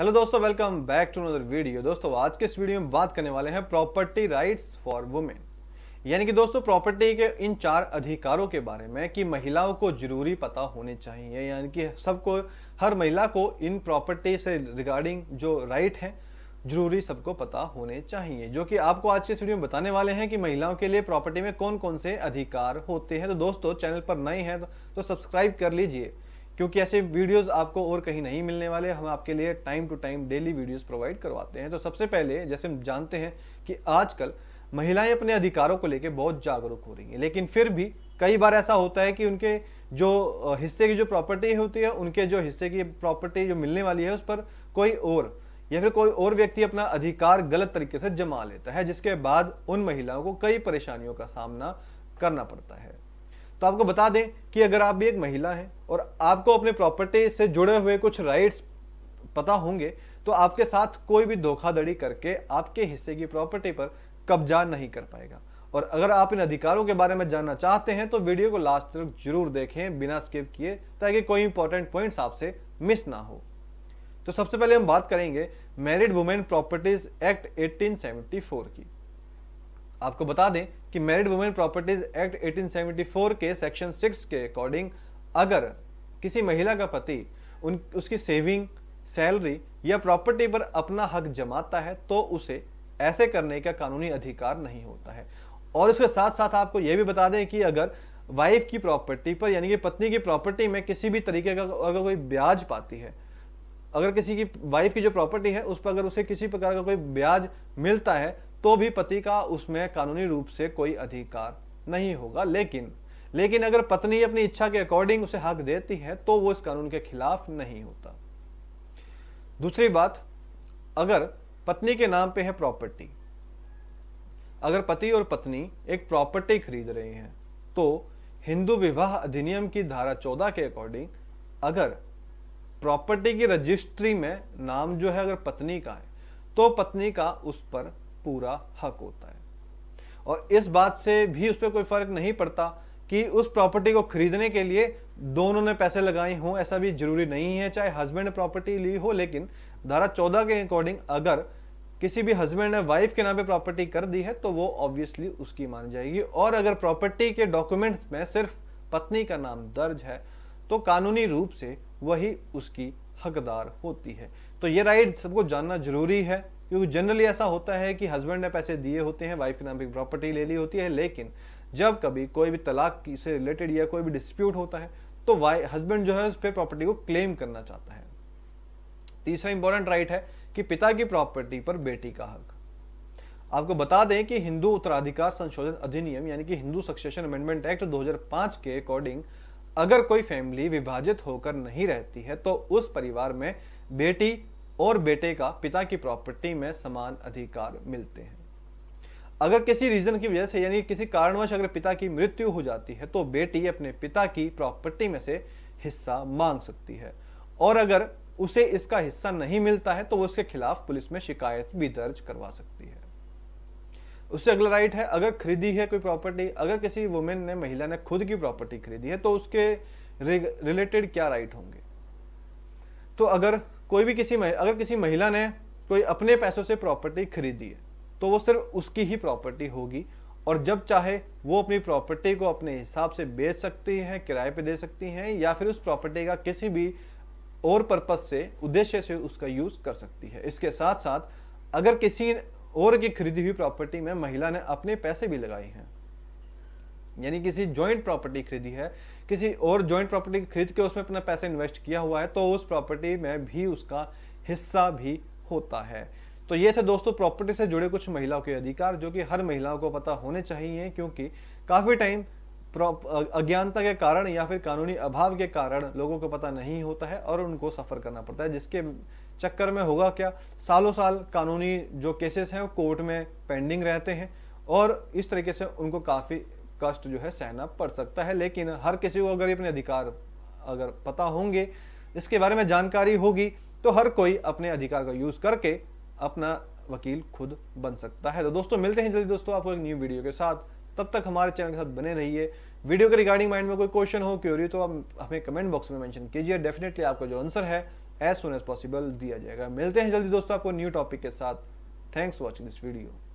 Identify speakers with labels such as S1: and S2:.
S1: hello दोस्तों welcome back to another video दोस्तों आज के इस वीडियो में बात करने वाले हैं प्रॉपर्टी राइट्स फॉर वुमेन यानी कि दोस्तों प्रॉपर्टी के इन चार अधिकारों के बारे में कि महिलाओं को जरूरी पता होने चाहिए यानी कि सबको हर महिला को इन प्रॉपर्टी से रिगार्डिंग जो राइट है जरूरी सबको पता होने चाहिए जो कि आपको आज के इस वीडियो में बताने वाले हैं कि महिलाओं के लिए प्रॉपर्टी में कौन कौन से अधिकार होते हैं तो दोस्तों चैनल पर नए हैं तो, तो सब्सक्राइब कर लीजिए क्योंकि ऐसे वीडियोस आपको और कहीं नहीं मिलने वाले हम आपके लिए time to time daily videos provide करवाते हैं तो सबसे पहले जैसे हम जानते हैं कि आजकल महिलाएं अपने अधिकारों को लेकर बहुत जागरूक हो रही हैं लेकिन फिर भी कई बार ऐसा होता है कि उनके जो हिस्से की जो प्रॉपर्टी होती है उनके जो हिस्से की प्रॉपर्टी जो मिलने वाली है उस पर कोई और या फिर कोई और व्यक्ति अपना अधिकार गलत तरीके से जमा लेता है जिसके बाद उन महिलाओं को कई परेशानियों का सामना करना पड़ता है तो आपको बता दें कि अगर आप भी एक महिला हैं और आपको अपने प्रॉपर्टी से जुड़े हुए कुछ राइट्स पता होंगे तो आपके साथ कोई भी धोखाधड़ी करके आपके हिस्से की प्रॉपर्टी पर कब्जा नहीं कर पाएगा और अगर आप इन अधिकारों के बारे में जानना चाहते हैं तो वीडियो को लास्ट तक जरूर देखें बिना स्किप किए ताकि कोई इंपॉर्टेंट पॉइंट्स आपसे मिस ना हो तो सबसे पहले हम बात करेंगे मैरिड वुमेन प्रॉपर्टीज एक्ट 1874 की आपको बता दें कि मैरिड वुमेन प्रॉपर्टीज एक्ट 1874 के सेक्शन 6 के अकॉर्डिंग अगर किसी महिला का पति उन उसकी सेविंग सैलरी या प्रॉपर्टी पर अपना हक जमाता है तो उसे ऐसे करने का कानूनी अधिकार नहीं होता है और इसके साथ साथ आपको यह भी बता दें कि अगर वाइफ की प्रॉपर्टी पर यानी कि पत्नी की प्रॉपर्टी में किसी भी तरीके का अगर कोई ब्याज पाती है अगर किसी की वाइफ की जो प्रॉपर्टी है उस पर अगर उसे किसी प्रकार का कोई ब्याज मिलता है तो भी पति का उसमें कानूनी रूप से कोई अधिकार नहीं होगा लेकिन लेकिन अगर पत्नी अपनी इच्छा के अकॉर्डिंग उसे हक देती है तो वो इस कानून के खिलाफ नहीं होता दूसरी बात अगर पत्नी के नाम पे है प्रॉपर्टी अगर पति और पत्नी एक प्रॉपर्टी खरीद रहे हैं तो हिंदू विवाह अधिनियम की धारा चौदह के अकॉर्डिंग अगर प्रॉपर्टी की रजिस्ट्री में नाम जो है अगर पत्नी का है तो पत्नी का उस पर पूरा हक होता है और इस बात से भी उस पर कोई फर्क नहीं पड़ता कि उस प्रॉपर्टी को खरीदने के लिए दोनों ने पैसे लगाए हों ऐसा भी जरूरी नहीं है चाहे हस्बैंड ने प्रॉपर्टी ली हो लेकिन धारा चौदह के अकॉर्डिंग अगर किसी भी हस्बैंड ने वाइफ के नाम पे प्रॉपर्टी कर दी है तो वो ऑब्वियसली उसकी मानी जाएगी और अगर प्रॉपर्टी के डॉक्यूमेंट्स में सिर्फ पत्नी का नाम दर्ज है तो कानूनी रूप से वही उसकी हकदार होती है तो ये राइट सबको जानना जरूरी है क्योंकि जनरली ऐसा होता है कि हस्बैंड ने पैसे दिए होते हैं वाइफ के नाम पर प्रॉपर्टी ले ली होती है लेकिन जब कभी कोई भी तलाक से रिलेटेड या कोई भी डिस्प्यूट होता है तो वाइफ हस्बैंड जो है उस पर प्रॉपर्टी को क्लेम करना चाहता है तीसरा इंपॉर्टेंट राइट है कि पिता की प्रॉपर्टी पर बेटी का हक आपको बता दें कि हिंदू उत्तराधिकार संशोधन अधिनियम यानी कि हिंदू सक्सेशन अमेंडमेंट एक्ट 2005 के अकॉर्डिंग अगर कोई फैमिली विभाजित होकर नहीं रहती है तो उस परिवार में बेटी और बेटे का पिता की प्रॉपर्टी में समान अधिकार मिलते हैं अगर किसी रीजन की वजह से यानी किसी कारणवश अगर पिता की मृत्यु हो जाती है तो बेटी अपने पिता की प्रॉपर्टी में से हिस्सा मांग सकती है और अगर उसे इसका हिस्सा नहीं मिलता है तो वो उसके खिलाफ पुलिस में शिकायत भी दर्ज करवा सकती है उससे अगला राइट है अगर खरीदी है कोई प्रॉपर्टी अगर किसी वुमेन ने महिला ने खुद की प्रॉपर्टी खरीदी है तो उसके रिलेटेड क्या राइट होंगे तो अगर कोई भी किसी अगर किसी महिला ने कोई अपने पैसों से प्रॉपर्टी खरीदी है तो वो सिर्फ उसकी ही प्रॉपर्टी होगी और जब चाहे वो अपनी प्रॉपर्टी को अपने हिसाब से बेच सकती हैं किराए पे दे सकती हैं या फिर उस प्रॉपर्टी का किसी भी और पर्पज़ से उद्देश्य से उसका यूज़ कर सकती है इसके साथ साथ अगर किसी और की खरीदी हुई प्रॉपर्टी में महिला ने अपने पैसे भी लगाए हैं यानी किसी जॉइंट प्रॉपर्टी खरीदी है किसी और जॉइंट प्रॉपर्टी खरीद के उसमें अपना पैसा इन्वेस्ट किया हुआ है तो उस प्रॉपर्टी में भी उसका हिस्सा भी होता है तो ये थे दोस्तों प्रॉपर्टी से जुड़े कुछ महिलाओं के अधिकार जो कि हर महिलाओं को पता होने चाहिए क्योंकि काफ़ी टाइम अज्ञानता के कारण या फिर कानूनी अभाव के कारण लोगों को पता नहीं होता है और उनको सफ़र करना पड़ता है जिसके चक्कर में होगा क्या सालों साल कानूनी जो केसेस हैं वो कोर्ट में पेंडिंग रहते हैं और इस तरीके से उनको काफ़ी कष्ट जो है सहना पड़ सकता है लेकिन हर किसी को अगर अपने अधिकार अगर पता होंगे इसके बारे में जानकारी होगी तो हर कोई अपने अधिकार का यूज़ करके अपना वकील खुद बन सकता है तो दोस्तों मिलते हैं जल्दी दोस्तों आपको एक न्यू वीडियो के साथ तब तक हमारे चैनल के साथ बने रहिए वीडियो के रिगार्डिंग माइंड में कोई क्वेश्चन हो क्यों तो आप हमें कमेंट बॉक्स में मैंशन कीजिए डेफिनेटली आपका जो आंसर है एज सुन एज पॉसिबल दिया जाएगा मिलते हैं जल्दी दोस्तों आपको न्यू टॉपिक के साथ थैंक्स वॉचिंग दिस वीडियो